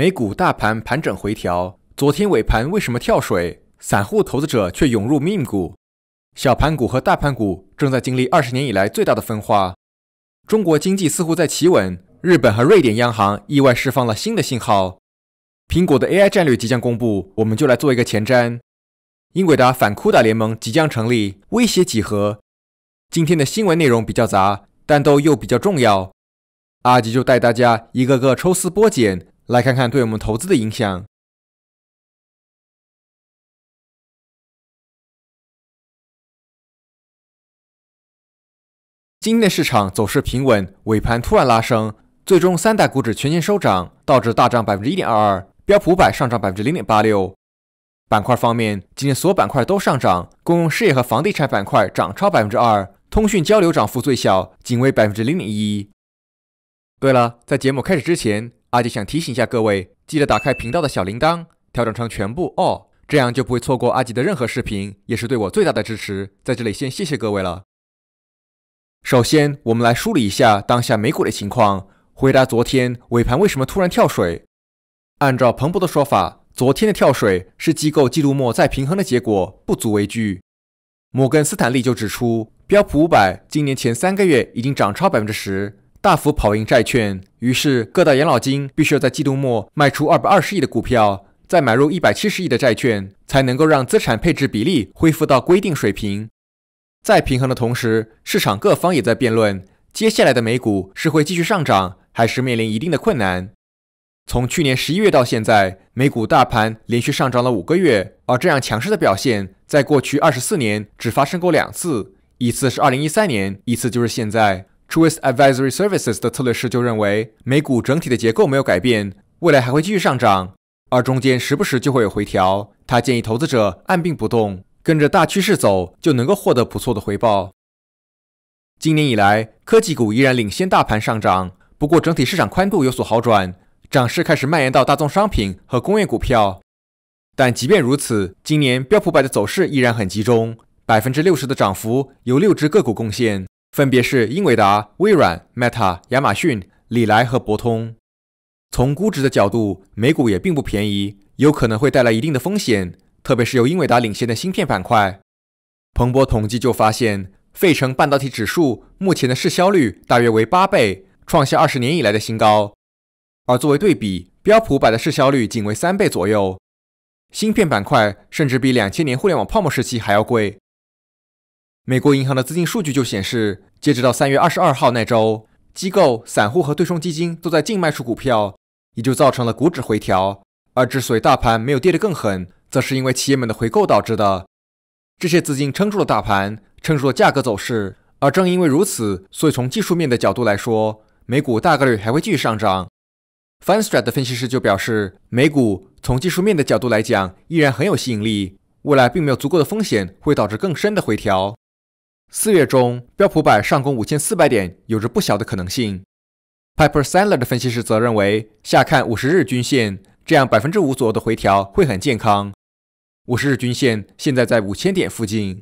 美股大盘盘整回调，昨天尾盘为什么跳水？散户投资者却涌入命股、小盘股和大盘股，正在经历二十年以来最大的分化。中国经济似乎在企稳，日本和瑞典央行意外释放了新的信号。苹果的 AI 战略即将公布，我们就来做一个前瞻。英伟达反 CUDA 联盟即将成立，威胁几何？今天的新闻内容比较杂，但都又比较重要。阿吉就带大家一个个抽丝剥茧。来看看对我们投资的影响。今天的市场走势平稳，尾盘突然拉升，最终三大股指全线收涨，道指大涨百分之一点二二，标普百上涨百分之零点八六。板块方面，今天所有板块都上涨，公用事业和房地产板块涨超百分之二，通讯交流涨幅最小，仅为百分之零点一。对了，在节目开始之前。阿吉想提醒一下各位，记得打开频道的小铃铛，调整成全部哦，这样就不会错过阿吉的任何视频，也是对我最大的支持。在这里先谢谢各位了。首先，我们来梳理一下当下美股的情况，回答昨天尾盘为什么突然跳水。按照彭博的说法，昨天的跳水是机构季度末再平衡的结果，不足为惧。摩根斯坦利就指出，标普五百今年前三个月已经涨超百分之十。大幅跑赢债券，于是各大养老金必须要在季度末卖出二百二十亿的股票，再买入一百七十亿的债券，才能够让资产配置比例恢复到规定水平。在平衡的同时，市场各方也在辩论，接下来的美股是会继续上涨，还是面临一定的困难？从去年十一月到现在，美股大盘连续上涨了五个月，而这样强势的表现，在过去二十四年只发生过两次，一次是二零一三年，一次就是现在。Truist Advisory Services 的策略师就认为，美股整体的结构没有改变，未来还会继续上涨，而中间时不时就会有回调。他建议投资者按兵不动，跟着大趋势走，就能够获得不错的回报。今年以来，科技股依然领先大盘上涨，不过整体市场宽度有所好转，涨势开始蔓延到大宗商品和工业股票。但即便如此，今年标普百的走势依然很集中，百分之六十的涨幅由六只个股贡献。分别是英伟达、微软、Meta、亚马逊、李来和博通。从估值的角度，美股也并不便宜，有可能会带来一定的风险，特别是由英伟达领先的芯片板块。彭博统计就发现，费城半导体指数目前的市销率大约为八倍，创下二十年以来的新高。而作为对比，标普百的市销率仅为三倍左右，芯片板块甚至比两千年互联网泡沫时期还要贵。美国银行的资金数据就显示，截止到三月二十二号那周，机构、散户和对冲基金都在净卖出股票，也就造成了股指回调。而之所以大盘没有跌得更狠，则是因为企业们的回购导致的。这些资金撑住了大盘，撑住了价格走势。而正因为如此，所以从技术面的角度来说，美股大概率还会继续上涨。f i n s t r a t 的分析师就表示，美股从技术面的角度来讲，依然很有吸引力，未来并没有足够的风险会导致更深的回调。四月中，标普百上攻五千四百点有着不小的可能性。Piper Sandler 的分析师则认为，下看五十日均线，这样百分之五左右的回调会很健康。五十日均线现在在五千点附近。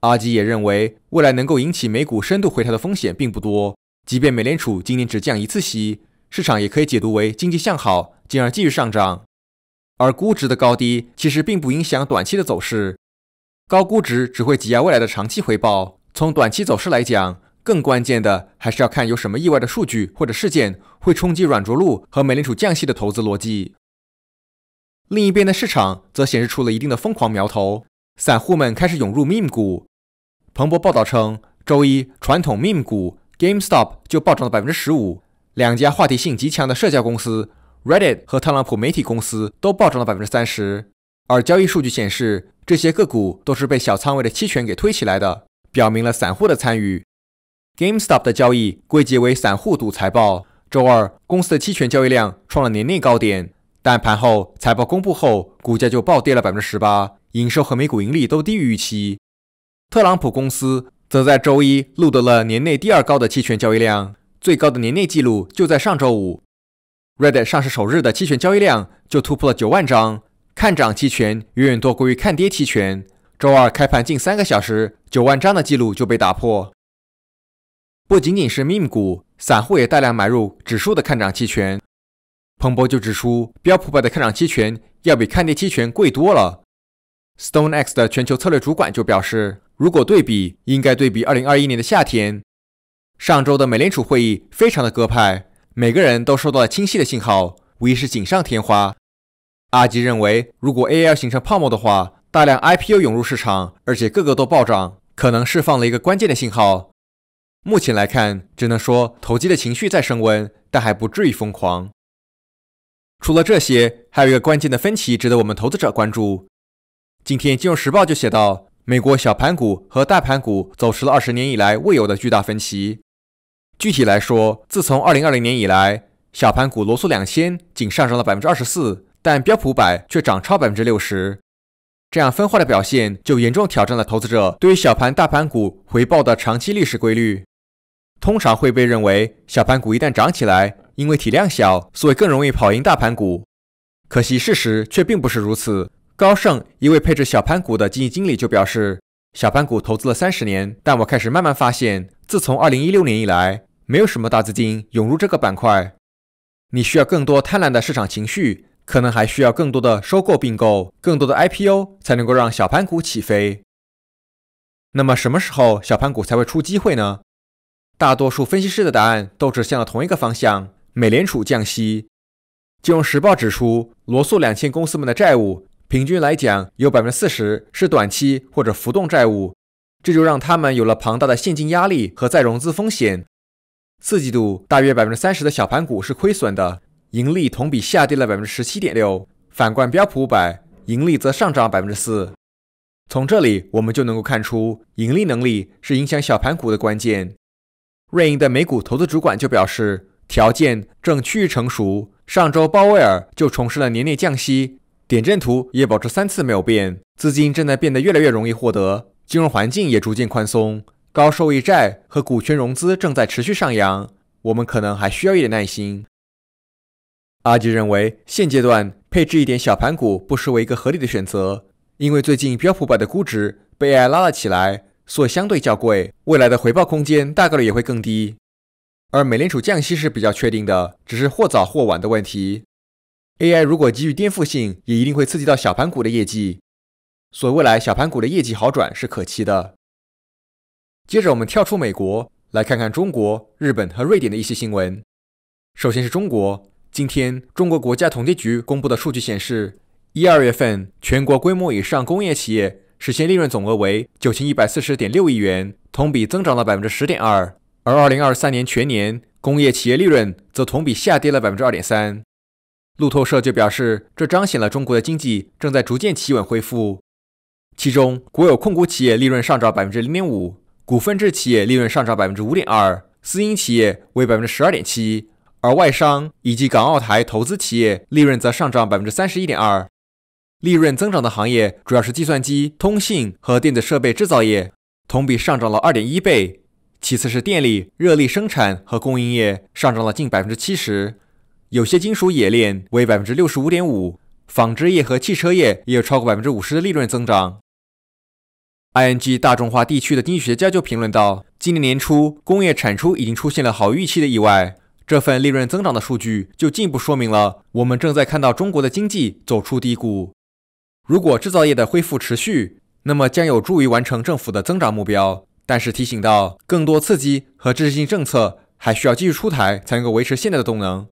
阿吉也认为，未来能够引起美股深度回调的风险并不多。即便美联储今年只降一次息，市场也可以解读为经济向好，进而继续上涨。而估值的高低其实并不影响短期的走势。高估值只会挤压未来的长期回报。从短期走势来讲，更关键的还是要看有什么意外的数据或者事件会冲击软着陆和美联储降息的投资逻辑。另一边的市场则显示出了一定的疯狂苗头，散户们开始涌入 meme 股。彭博报道称，周一传统 meme 股 GameStop 就暴涨了百分之十五，两家话题性极强的社交公司 Reddit 和特朗普媒体公司都暴涨了百分之三十，而交易数据显示。这些个股都是被小仓位的期权给推起来的，表明了散户的参与。GameStop 的交易归结为散户赌财报。周二，公司的期权交易量创了年内高点，但盘后财报公布后，股价就暴跌了百分之十八，营收和每股盈利都低于预期。特朗普公司则在周一录得了年内第二高的期权交易量，最高的年内记录就在上周五。Reddit 上市首日的期权交易量就突破了九万张。看涨期权远远多过于看跌期权。周二开盘近三个小时，九万张的记录就被打破。不仅仅是 meme 股，散户也大量买入指数的看涨期权。彭博就指出，标普百的看涨期权要比看跌期权贵多了。StoneX 的全球策略主管就表示，如果对比，应该对比2021年的夏天。上周的美联储会议非常的鸽派，每个人都收到了清晰的信号，无疑是锦上添花。阿吉认为，如果 AI 形成泡沫的话，大量 IPO 涌入市场，而且个个都暴涨，可能释放了一个关键的信号。目前来看，只能说投机的情绪在升温，但还不至于疯狂。除了这些，还有一个关键的分歧值得我们投资者关注。今天《金融时报》就写到，美国小盘股和大盘股走势了二十年以来未有的巨大分歧。具体来说，自从2020年以来，小盘股罗素两千仅上涨了百分之二十四。但标普百却涨超百分之六十，这样分化的表现就严重挑战了投资者对于小盘大盘股回报的长期历史规律。通常会被认为，小盘股一旦涨起来，因为体量小，所以更容易跑赢大盘股。可惜事实却并不是如此。高盛一位配置小盘股的基金经理就表示：“小盘股投资了三十年，但我开始慢慢发现，自从二零一六年以来，没有什么大资金涌入这个板块。你需要更多贪婪的市场情绪。”可能还需要更多的收购并购、更多的 IPO，才能够让小盘股起飞。那么，什么时候小盘股才会出机会呢？大多数分析师的答案都指向了同一个方向：美联储降息。《金融时报》指出，罗素两千公司们的债务平均来讲有百分之四十是短期或者浮动债务，这就让他们有了庞大的现金压力和再融资风险。四季度大约百分之三十的小盘股是亏损的。盈利同比下跌了百分之十七点六，反观标普五百，盈利则上涨百分之四。从这里我们就能够看出，盈利能力是影响小盘股的关键。瑞银的美股投资主管就表示，条件正趋于成熟。上周鲍威尔就重申了年内降息，点阵图也保持三次没有变，资金正在变得越来越容易获得，金融环境也逐渐宽松，高收益债和股权融资正在持续上扬。我们可能还需要一点耐心。阿吉认为，现阶段配置一点小盘股不失为一个合理的选择，因为最近标普百的估值被 AI 拉了起来，所相对较贵，未来的回报空间大概率也会更低。而美联储降息是比较确定的，只是或早或晚的问题。AI 如果给予颠覆性，也一定会刺激到小盘股的业绩，所以未来小盘股的业绩好转是可期的。接着我们跳出美国，来看看中国、日本和瑞典的一些新闻。首先是中国。今天，中国国家统计局公布的数据显示，一二月份全国规模以上工业企业实现利润总额为九千一百四十点六亿元，同比增长了百分之十点二。而二零二三年全年工业企业利润则同比下跌了百分之二点三。路透社就表示，这彰显了中国的经济正在逐渐企稳恢复。其中，国有控股企业利润上涨百分之零点五，股份制企业利润上涨百分之五点二，私营企业为百分之十二点七。而外商以及港澳台投资企业利润则上涨百分之三十一点二，利润增长的行业主要是计算机、通信和电子设备制造业，同比上涨了二点一倍；其次是电力、热力生产和供应业上涨了近百分之七十，有些金属冶炼为百分之六十五点五，纺织业和汽车业也有超过百分之五十的利润增长。ING 大众化地区的经济学家就评论道：“今年年初工业产出已经出现了好预期的意外。”这份利润增长的数据就进一步说明了，我们正在看到中国的经济走出低谷。如果制造业的恢复持续，那么将有助于完成政府的增长目标。但是提醒到，更多刺激和支持性政策还需要继续出台，才能够维持现在的动能。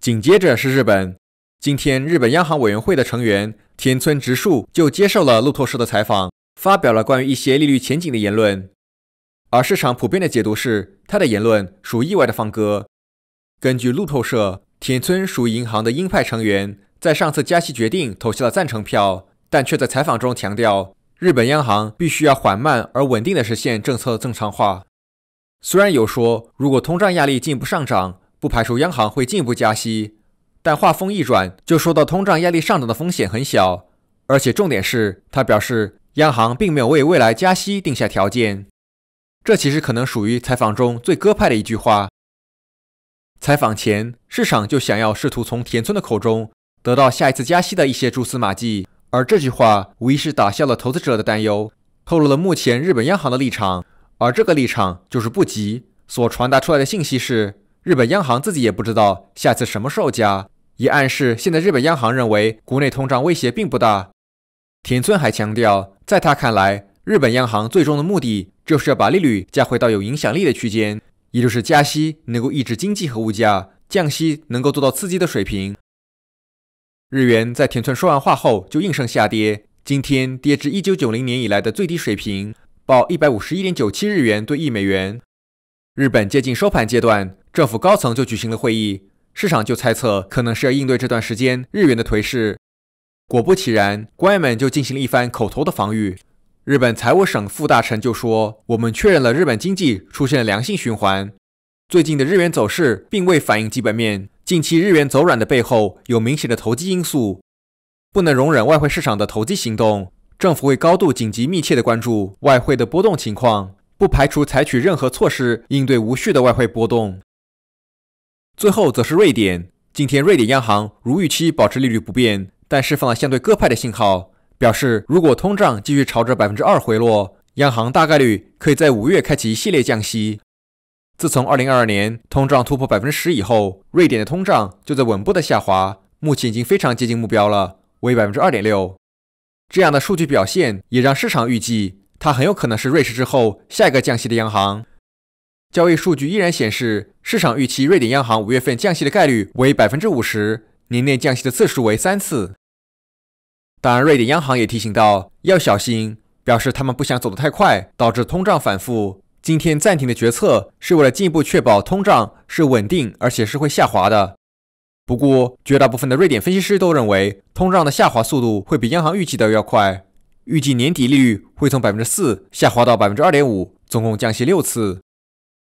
紧接着是日本，今天日本央行委员会的成员田村直树就接受了路透社的采访，发表了关于一些利率前景的言论。而市场普遍的解读是，他的言论属意外的放歌。根据路透社，田村属银行的鹰派成员，在上次加息决定投下了赞成票，但却在采访中强调，日本央行必须要缓慢而稳定的实现政策正常化。虽然有说，如果通胀压力进一步上涨，不排除央行会进一步加息，但话锋一转，就说到通胀压力上涨的风险很小，而且重点是，他表示央行并没有为未来加息定下条件。这其实可能属于采访中最鸽派的一句话。采访前，市场就想要试图从田村的口中得到下一次加息的一些蛛丝马迹，而这句话无疑是打消了投资者的担忧，透露了目前日本央行的立场。而这个立场就是不急，所传达出来的信息是，日本央行自己也不知道下次什么时候加，也暗示现在日本央行认为国内通胀威胁并不大。田村还强调，在他看来。日本央行最终的目的就是要把利率加回到有影响力的区间，也就是加息能够抑制经济和物价，降息能够做到刺激的水平。日元在田村说完话后就应声下跌，今天跌至一九九零年以来的最低水平，报一百五十一点九七日元兑一美元。日本接近收盘阶段，政府高层就举行了会议，市场就猜测可能是要应对这段时间日元的颓势。果不其然，官员们就进行了一番口头的防御。日本财务省副大臣就说：“我们确认了日本经济出现良性循环。最近的日元走势并未反映基本面。近期日元走软的背后有明显的投机因素，不能容忍外汇市场的投机行动。政府会高度紧急密切的关注外汇的波动情况，不排除采取任何措施应对无序的外汇波动。”最后则是瑞典。今天瑞典央行如预期保持利率不变，但释放了相对鸽派的信号。表示，如果通胀继续朝着百分之二回落，央行大概率可以在五月开启一系列降息。自从二零二二年通胀突破百分之十以后，瑞典的通胀就在稳步的下滑，目前已经非常接近目标了，为百分之二点六。这样的数据表现也让市场预计，它很有可能是瑞士之后下一个降息的央行。交易数据依然显示，市场预期瑞典央行五月份降息的概率为百分之五十，年内降息的次数为三次。当然，瑞典央行也提醒到要小心，表示他们不想走得太快，导致通胀反复。今天暂停的决策是为了进一步确保通胀是稳定，而且是会下滑的。不过，绝大部分的瑞典分析师都认为，通胀的下滑速度会比央行预计的要快。预计年底利率会从百分之四下滑到百分之二点五，总共降息六次。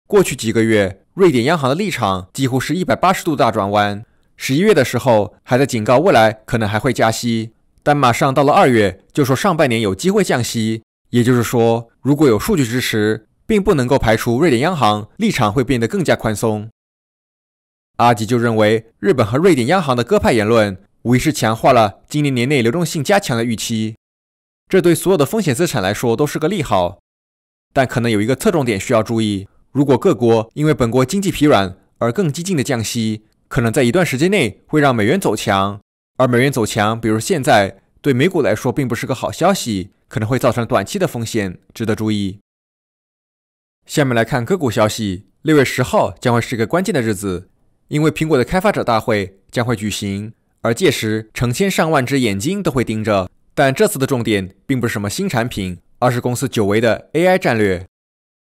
过去几个月，瑞典央行的立场几乎是一百八十度大转弯。十一月的时候，还在警告未来可能还会加息。但马上到了二月，就说上半年有机会降息，也就是说，如果有数据支持，并不能够排除瑞典央行立场会变得更加宽松。阿吉就认为，日本和瑞典央行的鸽派言论，无疑是强化了今年年内流动性加强的预期，这对所有的风险资产来说都是个利好。但可能有一个侧重点需要注意：如果各国因为本国经济疲软而更激进的降息，可能在一段时间内会让美元走强。而美元走强，比如现在，对美股来说并不是个好消息，可能会造成短期的风险，值得注意。下面来看个股消息，六月十号将会是一个关键的日子，因为苹果的开发者大会将会举行，而届时成千上万只眼睛都会盯着。但这次的重点并不是什么新产品，而是公司久违的 AI 战略。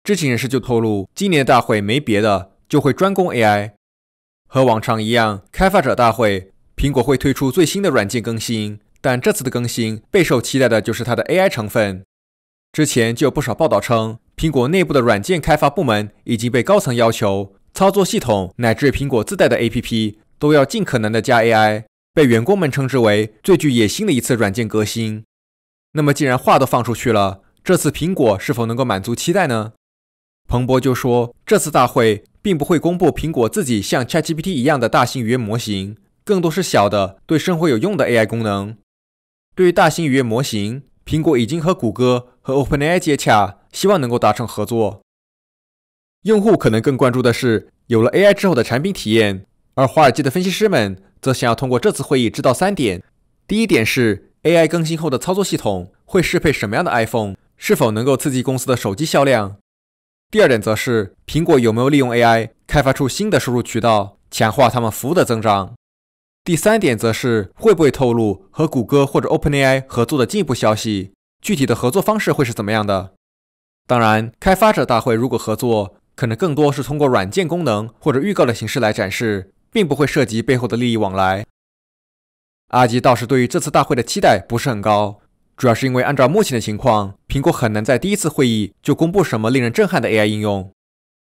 知情人士就透露，今年的大会没别的，就会专攻 AI。和往常一样，开发者大会。苹果会推出最新的软件更新，但这次的更新备受期待的就是它的 AI 成分。之前就有不少报道称，苹果内部的软件开发部门已经被高层要求，操作系统乃至苹果自带的 APP 都要尽可能的加 AI，被员工们称之为最具野心的一次软件革新。那么既然话都放出去了，这次苹果是否能够满足期待呢？彭博就说，这次大会并不会公布苹果自己像 ChatGPT 一样的大型语言模型。更多是小的、对生活有用的 AI 功能。对于大型语言模型，苹果已经和谷歌和 OpenAI 接洽，希望能够达成合作。用户可能更关注的是有了 AI 之后的产品体验，而华尔街的分析师们则想要通过这次会议知道三点：第一点是 AI 更新后的操作系统会适配什么样的 iPhone，是否能够刺激公司的手机销量；第二点则是苹果有没有利用 AI 开发出新的收入渠道，强化他们服务的增长。第三点则是会不会透露和谷歌或者 OpenAI 合作的进一步消息，具体的合作方式会是怎么样的？当然，开发者大会如果合作，可能更多是通过软件功能或者预告的形式来展示，并不会涉及背后的利益往来。阿吉倒是对于这次大会的期待不是很高，主要是因为按照目前的情况，苹果很难在第一次会议就公布什么令人震撼的 AI 应用。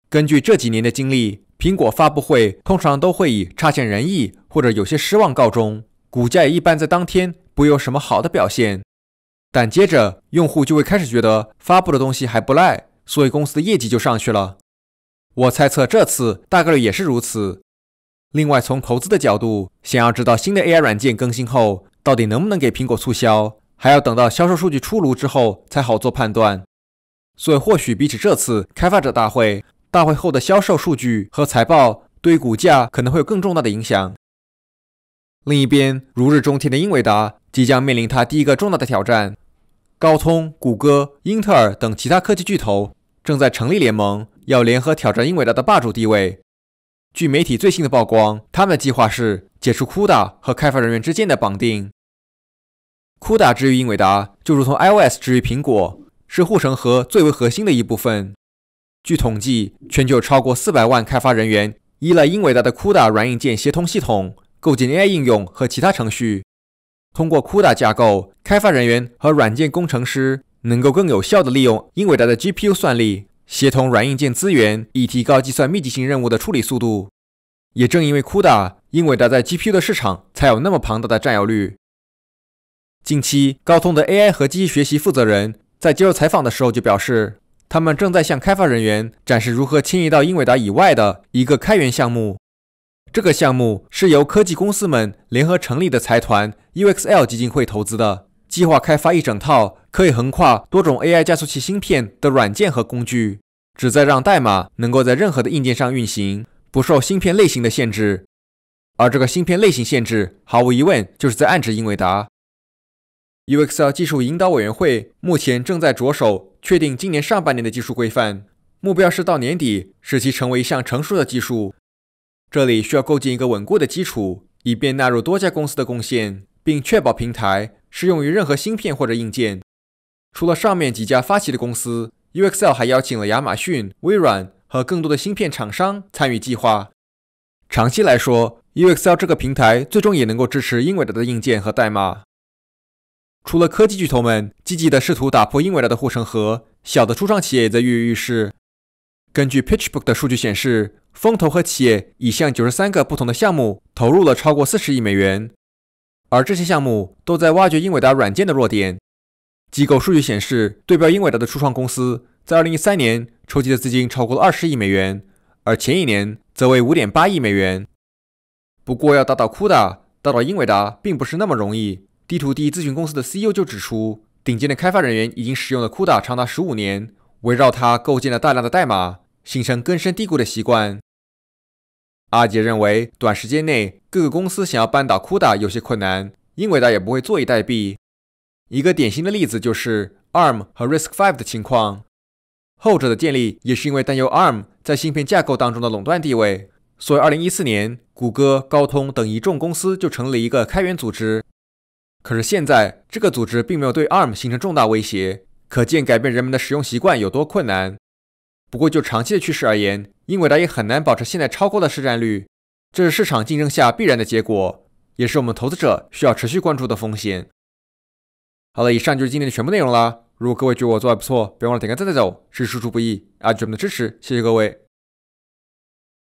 根据这几年的经历，苹果发布会通常都会以差强人意。或者有些失望告终，股价一般在当天不有什么好的表现，但接着用户就会开始觉得发布的东西还不赖，所以公司的业绩就上去了。我猜测这次大概率也是如此。另外，从投资的角度，想要知道新的 AI 软件更新后到底能不能给苹果促销，还要等到销售数据出炉之后才好做判断。所以，或许比起这次开发者大会，大会后的销售数据和财报对股价可能会有更重大的影响。另一边，如日中天的英伟达即将面临它第一个重大的挑战。高通、谷歌、英特尔等其他科技巨头正在成立联盟，要联合挑战英伟达的霸主地位。据媒体最新的曝光，他们的计划是解除 CUDA 和开发人员之间的绑定。CUDA 之于英伟达，就如同 iOS 之于苹果，是护城河最为核心的一部分。据统计，全球超过四百万开发人员依赖英伟达的 CUDA 软硬件协同系统。构建 AI 应用和其他程序，通过 CUDA 架构，开发人员和软件工程师能够更有效地利用英伟达的 GPU 算力，协同软硬件资源，以提高计算密集型任务的处理速度。也正因为 CUDA，英伟达在 GPU 的市场才有那么庞大的占有率。近期，高通的 AI 和机器学习负责人在接受采访的时候就表示，他们正在向开发人员展示如何迁移到英伟达以外的一个开源项目。这个项目是由科技公司们联合成立的财团 UXL 基金会投资的，计划开发一整套可以横跨多种 AI 加速器芯片的软件和工具，旨在让代码能够在任何的硬件上运行，不受芯片类型的限制。而这个芯片类型限制，毫无疑问就是在暗指英伟达。UXL 技术引导委员会目前正在着手确定今年上半年的技术规范，目标是到年底使其成为一项成熟的技术。这里需要构建一个稳固的基础，以便纳入多家公司的贡献，并确保平台适用于任何芯片或者硬件。除了上面几家发起的公司，UXL 还邀请了亚马逊、微软和更多的芯片厂商参与计划。长期来说，UXL 这个平台最终也能够支持英伟达的硬件和代码。除了科技巨头们积极的试图打破英伟达的护城河，小的初创企业也在跃跃欲试。根据 PitchBook 的数据显示。风投和企业已向九十三个不同的项目投入了超过四十亿美元，而这些项目都在挖掘英伟达软件的弱点。机构数据显示，对标英伟达的初创公司在二零一三年筹集的资金超过了二十亿美元，而前一年则为五点八亿美元。不过，要打倒 CUDA、打倒英伟达并不是那么容易。地图第一咨询公司的 CEO 就指出，顶尖的开发人员已经使用了 CUDA 长达十五年，围绕它构建了大量的代码，形成根深蒂固的习惯。阿杰认为，短时间内各个公司想要扳倒 CUDA 有些困难，英伟达也不会坐以待毙。一个典型的例子就是 ARM 和 RISC-V 的情况，后者的建立也是因为担忧 ARM 在芯片架构当中的垄断地位，所以2014年谷歌、高通等一众公司就成了一个开源组织。可是现在这个组织并没有对 ARM 形成重大威胁，可见改变人们的使用习惯有多困难。不过，就长期的趋势而言，英伟达也很难保持现在超高的市占率，这是市场竞争下必然的结果，也是我们投资者需要持续关注的风险。好了，以上就是今天的全部内容啦。如果各位觉得我做还不错，别忘了点个赞再走，是输出不易，爱你们的支持，谢谢各位。